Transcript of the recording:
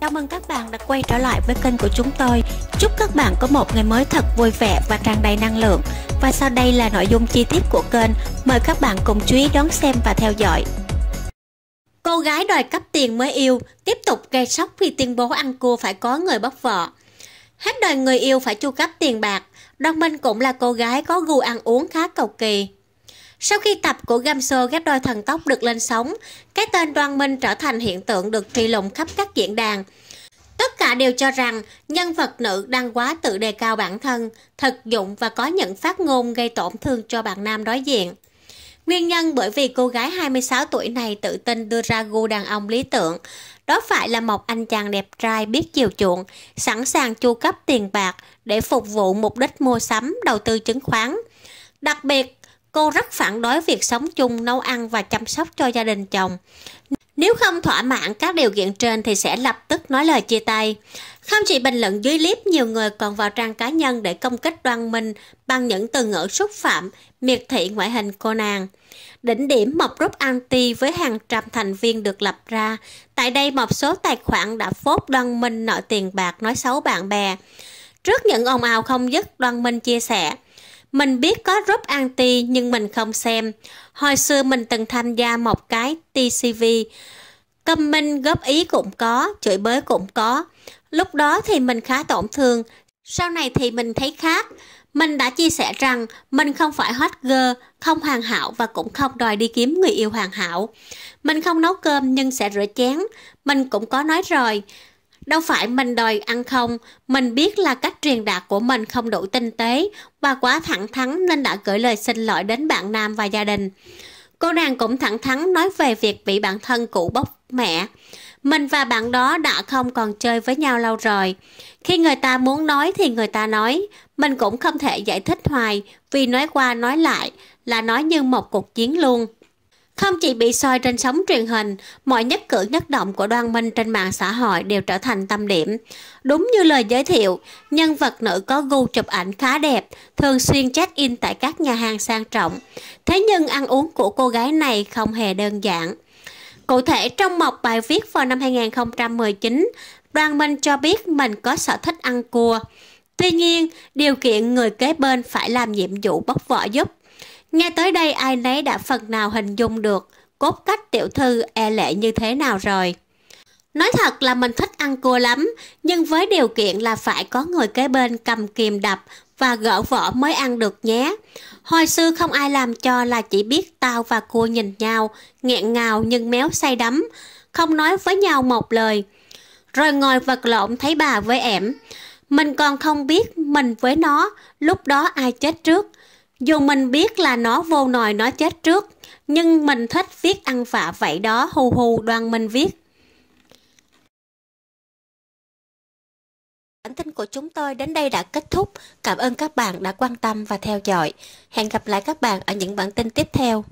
Chào mừng các bạn đã quay trở lại với kênh của chúng tôi. Chúc các bạn có một ngày mới thật vui vẻ và tràn đầy năng lượng. Và sau đây là nội dung chi tiết của kênh. Mời các bạn cùng chú ý đón xem và theo dõi. Cô gái đòi cấp tiền mới yêu, tiếp tục gây sốc khi tuyên bố ăn cua phải có người bóc vợ. Hết đòi người yêu phải chu cấp tiền bạc. Đông Minh cũng là cô gái có gu ăn uống khá cầu kỳ. Sau khi tập của Gamso ghép đôi thần tốc được lên sóng, cái tên Đoan Minh trở thành hiện tượng được truy lùng khắp các diễn đàn. Tất cả đều cho rằng nhân vật nữ đang quá tự đề cao bản thân, thực dụng và có những phát ngôn gây tổn thương cho bạn nam đối diện. Nguyên nhân bởi vì cô gái 26 tuổi này tự tin đưa ra gu đàn ông lý tưởng. Đó phải là một anh chàng đẹp trai biết chiều chuộng, sẵn sàng chu cấp tiền bạc để phục vụ mục đích mua sắm, đầu tư chứng khoán. Đặc biệt, Cô rất phản đối việc sống chung, nấu ăn và chăm sóc cho gia đình chồng. Nếu không thỏa mãn các điều kiện trên thì sẽ lập tức nói lời chia tay. Không chỉ bình luận dưới clip, nhiều người còn vào trang cá nhân để công kích đoan minh bằng những từ ngữ xúc phạm, miệt thị ngoại hình cô nàng. Đỉnh điểm một group anti với hàng trăm thành viên được lập ra. Tại đây một số tài khoản đã phốt đoan minh nợ tiền bạc nói xấu bạn bè. Trước những ồn ào không dứt, đoan minh chia sẻ – mình biết có group anti nhưng mình không xem. Hồi xưa mình từng tham gia một cái TCV. Comment góp ý cũng có, chửi bới cũng có. Lúc đó thì mình khá tổn thương, sau này thì mình thấy khác. Mình đã chia sẻ rằng mình không phải hot girl, không hoàn hảo và cũng không đòi đi kiếm người yêu hoàn hảo. Mình không nấu cơm nhưng sẽ rửa chén. Mình cũng có nói rồi, đâu phải mình đòi ăn không mình biết là cách truyền đạt của mình không đủ tinh tế và quá thẳng thắn nên đã gửi lời xin lỗi đến bạn nam và gia đình cô nàng cũng thẳng thắn nói về việc bị bạn thân cũ bóc mẹ mình và bạn đó đã không còn chơi với nhau lâu rồi khi người ta muốn nói thì người ta nói mình cũng không thể giải thích hoài vì nói qua nói lại là nói như một cuộc chiến luôn không chỉ bị soi trên sóng truyền hình, mọi nhất cử nhất động của Đoan Minh trên mạng xã hội đều trở thành tâm điểm. Đúng như lời giới thiệu, nhân vật nữ có gu chụp ảnh khá đẹp, thường xuyên check-in tại các nhà hàng sang trọng. Thế nhưng ăn uống của cô gái này không hề đơn giản. Cụ thể trong một bài viết vào năm 2019, Đoan Minh cho biết mình có sở thích ăn cua. Tuy nhiên, điều kiện người kế bên phải làm nhiệm vụ bóc vỏ giúp. Nghe tới đây ai nấy đã phần nào hình dung được cốt cách tiểu thư e lệ như thế nào rồi. Nói thật là mình thích ăn cua lắm, nhưng với điều kiện là phải có người kế bên cầm kìm đập và gỡ vỏ mới ăn được nhé. Hồi xưa không ai làm cho là chỉ biết tao và cua nhìn nhau, nghẹn ngào nhưng méo say đắm, không nói với nhau một lời. Rồi ngồi vật lộn thấy bà với ẻm. Mình còn không biết mình với nó, lúc đó ai chết trước dù mình biết là nó vô nồi nó chết trước nhưng mình thích viết ăn vạ vậy đó hù hù đoàn mình viết Bản tin của chúng tôi đến đây đã kết thúc. Cảm ơn các bạn đã quan tâm và theo dõi. Hẹn gặp lại các bạn ở những bản tin tiếp theo.